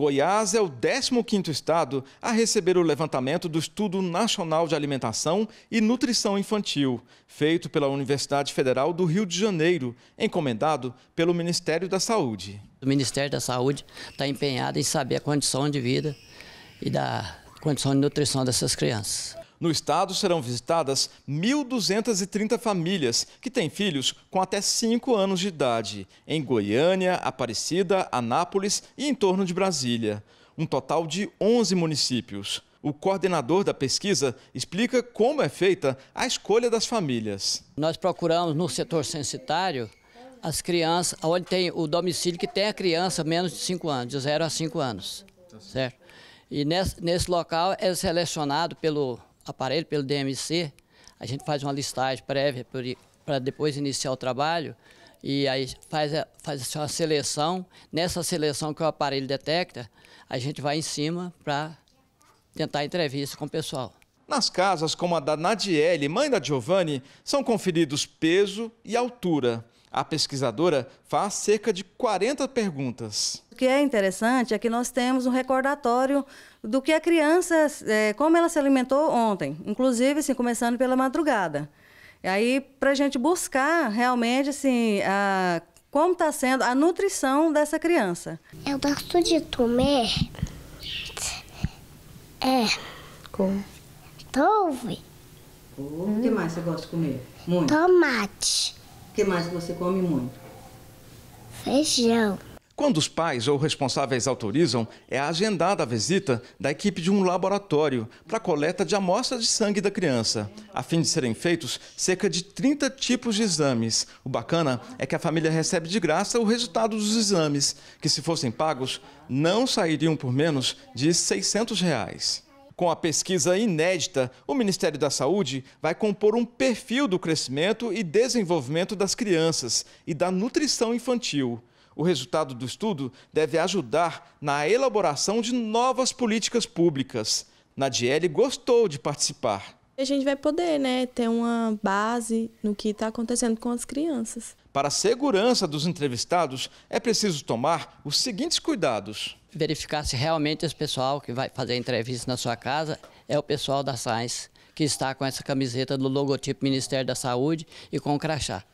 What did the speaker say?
Goiás é o 15º estado a receber o levantamento do Estudo Nacional de Alimentação e Nutrição Infantil, feito pela Universidade Federal do Rio de Janeiro, encomendado pelo Ministério da Saúde. O Ministério da Saúde está empenhado em saber a condição de vida e da condição de nutrição dessas crianças. No estado serão visitadas 1.230 famílias que têm filhos com até 5 anos de idade, em Goiânia, Aparecida, Anápolis e em torno de Brasília. Um total de 11 municípios. O coordenador da pesquisa explica como é feita a escolha das famílias. Nós procuramos no setor censitário as crianças, onde tem o domicílio que tem a criança menos de 5 anos, de 0 a 5 anos. Certo? E nesse, nesse local é selecionado pelo aparelho, pelo DMC, a gente faz uma listagem prévia para depois iniciar o trabalho e aí faz, a, faz assim uma seleção. Nessa seleção que o aparelho detecta, a gente vai em cima para tentar entrevista com o pessoal. Nas casas como a da Nadiele, mãe da Giovanni, são conferidos peso e altura. A pesquisadora faz cerca de 40 perguntas. O que é interessante é que nós temos um recordatório do que a criança, é, como ela se alimentou ontem, inclusive assim, começando pela madrugada. E aí, para a gente buscar realmente assim, a, como está sendo a nutrição dessa criança. Eu gosto de comer. É. Com? Couve. O que mais você gosta de comer? Muito. Tomate que mais que você come muito? Feijão. Quando os pais ou responsáveis autorizam, é agendada a visita da equipe de um laboratório para coleta de amostras de sangue da criança, a fim de serem feitos cerca de 30 tipos de exames. O bacana é que a família recebe de graça o resultado dos exames, que se fossem pagos, não sairiam por menos de 600 reais. Com a pesquisa inédita, o Ministério da Saúde vai compor um perfil do crescimento e desenvolvimento das crianças e da nutrição infantil. O resultado do estudo deve ajudar na elaboração de novas políticas públicas. Nadiele gostou de participar a gente vai poder, né, ter uma base no que está acontecendo com as crianças. Para a segurança dos entrevistados, é preciso tomar os seguintes cuidados. Verificar se realmente esse pessoal que vai fazer a entrevista na sua casa é o pessoal da Science, que está com essa camiseta do logotipo Ministério da Saúde e com o crachá.